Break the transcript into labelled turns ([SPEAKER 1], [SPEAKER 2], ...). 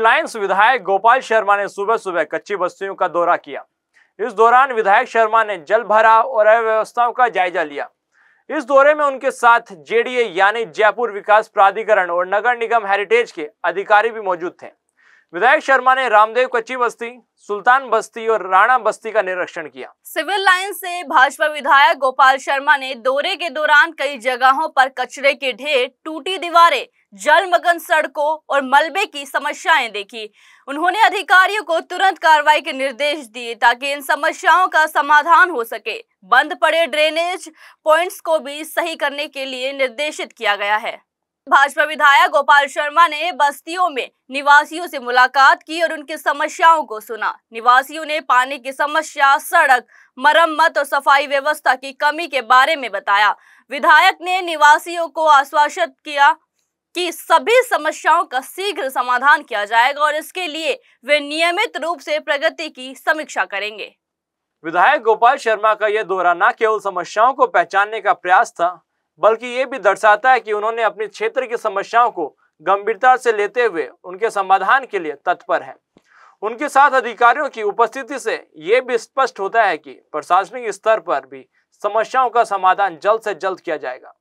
[SPEAKER 1] lines विधायक गोपाल शर्मा ने सुबह सुबह कच्ची बस्तियों का दौरा किया इस दौरान विधायक शर्मा ने जल भराव और अव्यवस्थाओं का जायजा लिया इस दौरे में उनके साथ जेडीए यानी जयपुर विकास प्राधिकरण और नगर निगम हेरिटेज के अधिकारी भी मौजूद थे विधायक शर्मा ने रामदेव कच्ची बस्ती सुल्तान बस्ती और राणा बस्ती का निरीक्षण किया
[SPEAKER 2] सिविल लाइन से भाजपा विधायक गोपाल शर्मा ने दौरे के दौरान कई जगहों पर कचरे के ढेर टूटी दीवारें जलमगन सड़कों और मलबे की समस्याएं देखी उन्होंने अधिकारियों को तुरंत कार्रवाई के निर्देश दिए ताकि इन समस्याओं का समाधान हो सके बंद पड़े ड्रेनेज पॉइंट्स को भी सही करने के लिए निर्देशित किया गया है भाजपा विधायक गोपाल शर्मा ने बस्तियों में निवासियों से मुलाकात की और उनकी समस्याओं को सुना निवासियों ने पानी की समस्या सड़क मरम्मत और सफाई व्यवस्था की कमी के बारे में बताया विधायक ने निवासियों को आश्वासित किया कि सभी समस्याओं का शीघ्र समाधान किया जाएगा और इसके लिए वे नियमित रूप से प्रगति की समीक्षा करेंगे
[SPEAKER 1] विधायक गोपाल शर्मा का यह दौरा न केवल समस्याओं को पहचानने का प्रयास था बल्कि ये भी दर्शाता है कि उन्होंने अपने क्षेत्र की समस्याओं को गंभीरता से लेते हुए उनके समाधान के लिए तत्पर है उनके साथ अधिकारियों की उपस्थिति से ये भी स्पष्ट होता है कि प्रशासनिक स्तर पर भी समस्याओं का समाधान जल्द से जल्द किया जाएगा